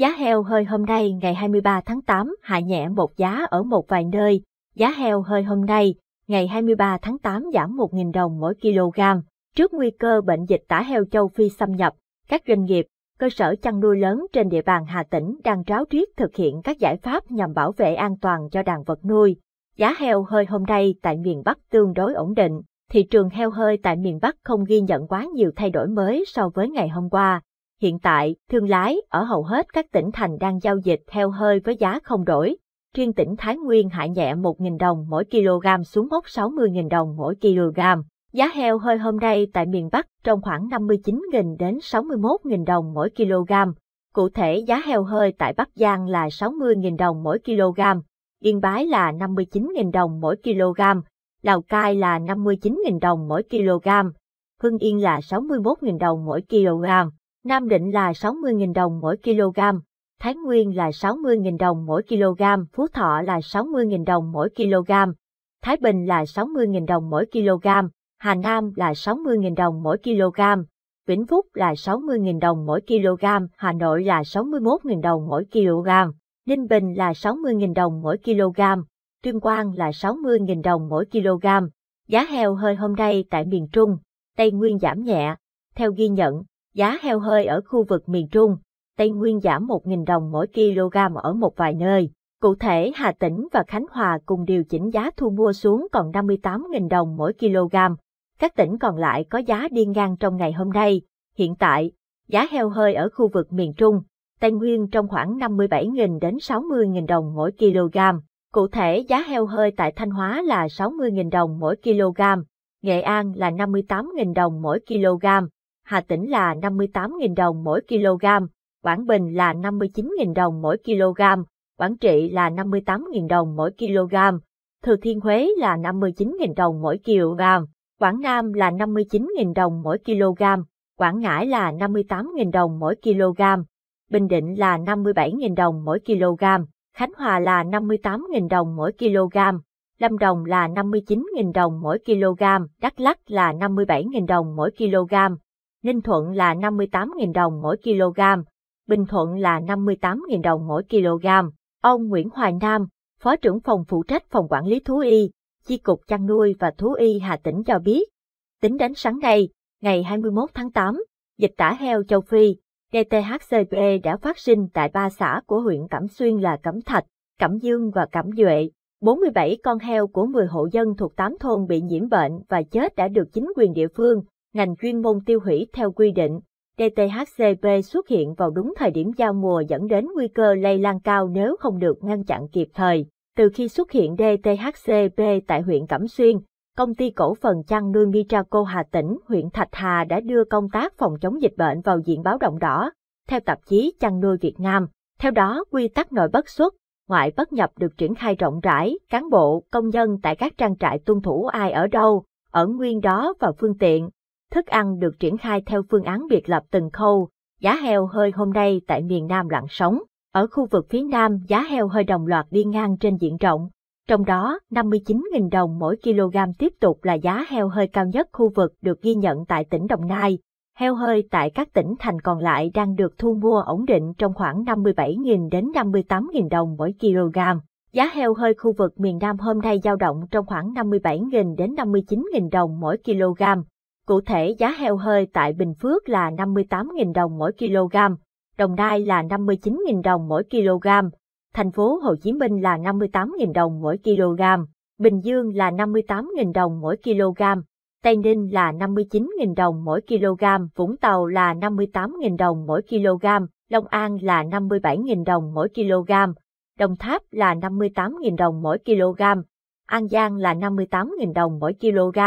Giá heo hơi hôm nay ngày 23 tháng 8 hạ nhẹ một giá ở một vài nơi. Giá heo hơi hôm nay, ngày 23 tháng 8 giảm 1.000 đồng mỗi kg. Trước nguy cơ bệnh dịch tả heo châu Phi xâm nhập, các doanh nghiệp, cơ sở chăn nuôi lớn trên địa bàn Hà Tĩnh đang ráo riết thực hiện các giải pháp nhằm bảo vệ an toàn cho đàn vật nuôi. Giá heo hơi hôm nay tại miền Bắc tương đối ổn định, thị trường heo hơi tại miền Bắc không ghi nhận quá nhiều thay đổi mới so với ngày hôm qua. Hiện tại, thương lái ở hầu hết các tỉnh thành đang giao dịch theo hơi với giá không đổi. Riêng tỉnh Thái Nguyên hạ nhẹ 1.000 đồng mỗi kg xuống mốc 60.000 đồng mỗi kg. Giá heo hơi hôm nay tại miền Bắc trong khoảng 59.000 đến 61.000 đồng mỗi kg. Cụ thể giá heo hơi tại Bắc Giang là 60.000 đồng mỗi kg, Yên Bái là 59.000 đồng mỗi kg, Lào Cai là 59.000 đồng mỗi kg, Hưng Yên là 61.000 đồng mỗi kg. Nam Định là 60.000 đồng mỗi kg, Thái Nguyên là 60.000 đồng mỗi kg, Phú Thọ là 60.000 đồng mỗi kg, Thái Bình là 60.000 đồng mỗi kg, Hà Nam là 60.000 đồng mỗi kg, Vĩnh Phúc là 60.000 đồng mỗi kg, Hà Nội là 61.000 đồng mỗi kg, Ninh Bình là 60.000 đồng mỗi kg, Tuyên Quang là 60.000 đồng mỗi kg. Giá heo hơi hôm nay tại miền Trung, Tây Nguyên giảm nhẹ. Theo ghi nhận, Giá heo hơi ở khu vực miền Trung, Tây Nguyên giảm 1.000 đồng mỗi kg ở một vài nơi. Cụ thể Hà Tĩnh và Khánh Hòa cùng điều chỉnh giá thu mua xuống còn 58.000 đồng mỗi kg. Các tỉnh còn lại có giá đi ngang trong ngày hôm nay. Hiện tại, giá heo hơi ở khu vực miền Trung, Tây Nguyên trong khoảng 57.000 đến 60.000 đồng mỗi kg. Cụ thể giá heo hơi tại Thanh Hóa là 60.000 đồng mỗi kg, Nghệ An là 58.000 đồng mỗi kg, Hà Tĩnh là 58.000 đồng mỗi kg, Quảng Bình là 59.000 đồng mỗi kg, Quảng Trị là 58.000 đồng mỗi kg, Thừa Thiên Huế là 59.000 đồng mỗi kg, Quảng Nam là 59.000 đồng mỗi kg, Quảng Ngãi là 58.000 đồng mỗi kg, Bình Định là 57.000 đồng mỗi kg, Khánh Hòa là 58.000 đồng mỗi kg, Lâm Đồng là 59.000 đồng mỗi kg, Đắk lắc là 57.000 đồng mỗi kg, Ninh Thuận là 58.000 đồng mỗi kg, Bình Thuận là 58.000 đồng mỗi kg. Ông Nguyễn Hoài Nam, Phó trưởng phòng phụ trách phòng quản lý thú y, Chi cục chăn nuôi và thú y Hà Tĩnh cho biết. Tính đến sáng nay, ngày 21 tháng 8, dịch tả heo châu Phi, DTHCP đã phát sinh tại ba xã của huyện Cẩm Xuyên là Cẩm Thạch, Cẩm Dương và Cẩm Duệ. 47 con heo của 10 hộ dân thuộc 8 thôn bị nhiễm bệnh và chết đã được chính quyền địa phương ngành chuyên môn tiêu hủy theo quy định. DTHCP xuất hiện vào đúng thời điểm giao mùa dẫn đến nguy cơ lây lan cao nếu không được ngăn chặn kịp thời. Từ khi xuất hiện DTHCP tại huyện Cẩm Xuyên, công ty cổ phần chăn nuôi Mitraco Hà Tĩnh, huyện Thạch Hà đã đưa công tác phòng chống dịch bệnh vào diện báo động đỏ, theo tạp chí Chăn nuôi Việt Nam. Theo đó, quy tắc nội bất xuất, ngoại bất nhập được triển khai rộng rãi, cán bộ, công nhân tại các trang trại tuân thủ ai ở đâu, ở nguyên đó và phương tiện, Thức ăn được triển khai theo phương án biệt lập từng khâu, giá heo hơi hôm nay tại miền Nam lặng sóng, ở khu vực phía Nam giá heo hơi đồng loạt đi ngang trên diện rộng, trong đó 59.000 đồng mỗi kg tiếp tục là giá heo hơi cao nhất khu vực được ghi nhận tại tỉnh Đồng Nai. Heo hơi tại các tỉnh thành còn lại đang được thu mua ổn định trong khoảng 57.000 đến 58.000 đồng mỗi kg. Giá heo hơi khu vực miền Nam hôm nay dao động trong khoảng 57.000 đến 59.000 đồng mỗi kg. Cụ thể giá heo hơi tại Bình Phước là 58.000 đồng mỗi kg, Đồng Nai là 59.000 đồng mỗi kg, thành phố Hồ Chí Minh là 58.000 đồng mỗi kg, Bình Dương là 58.000 đồng mỗi kg, Tây Ninh là 59.000 đồng mỗi kg, Vũng Tàu là 58.000 đồng mỗi kg, Long An là 57.000 đồng mỗi kg, Đồng Tháp là 58.000 đồng mỗi kg, An Giang là 58.000 đồng mỗi kg,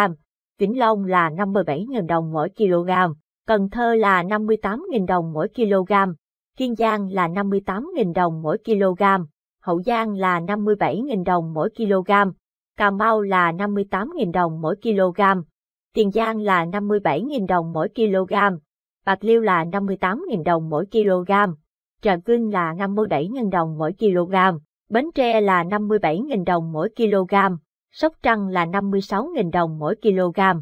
Vĩnh Long là 57.000 đồng mỗi kg, Cần Thơ là 58.000 đồng mỗi kg, Kiên Giang là 58.000 đồng mỗi kg, Hậu Giang là 57.000 đồng mỗi kg, Cà Mau là 58.000 đồng mỗi kg, Tiền Giang là 57.000 đồng mỗi kg, Bạc Liêu là 58.000 đồng mỗi kg, Trà Vinh là 57.000 đồng mỗi kg, Bến Tre là 57.000 đồng mỗi kg. Sóc Trăng là 56.000 đồng mỗi kg,